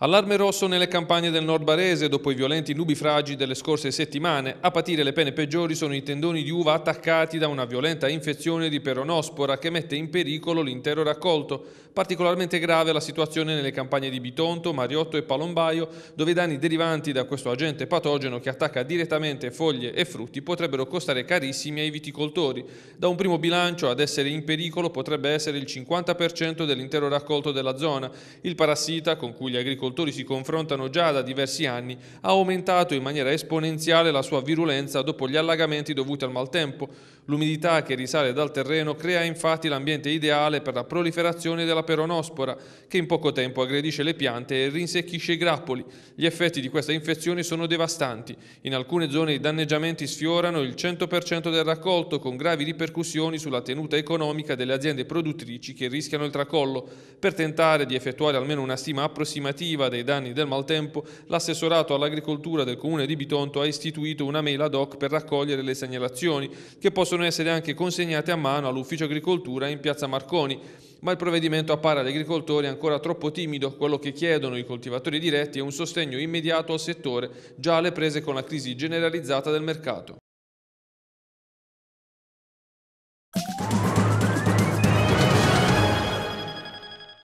Allarme rosso nelle campagne del nord barese dopo i violenti nubifragi delle scorse settimane. A patire le pene peggiori sono i tendoni di uva attaccati da una violenta infezione di peronospora che mette in pericolo l'intero raccolto. Particolarmente grave la situazione nelle campagne di Bitonto, Mariotto e Palombaio, dove i danni derivanti da questo agente patogeno che attacca direttamente foglie e frutti potrebbero costare carissimi ai viticoltori. Da un primo bilancio ad essere in pericolo potrebbe essere il 50% dell'intero raccolto della zona. Il parassita con cui gli agricoltori agricoltori si confrontano già da diversi anni, ha aumentato in maniera esponenziale la sua virulenza dopo gli allagamenti dovuti al maltempo. L'umidità che risale dal terreno crea infatti l'ambiente ideale per la proliferazione della peronospora, che in poco tempo aggredisce le piante e rinsecchisce i grappoli. Gli effetti di questa infezione sono devastanti. In alcune zone i danneggiamenti sfiorano il 100% del raccolto, con gravi ripercussioni sulla tenuta economica delle aziende produttrici che rischiano il tracollo. Per tentare di effettuare almeno una stima approssimativa, preventiva dei danni del maltempo, l'assessorato all'agricoltura del comune di Bitonto ha istituito una mail ad hoc per raccogliere le segnalazioni, che possono essere anche consegnate a mano all'ufficio agricoltura in piazza Marconi. Ma il provvedimento appare agli agricoltori ancora troppo timido. Quello che chiedono i coltivatori diretti è un sostegno immediato al settore, già alle prese con la crisi generalizzata del mercato.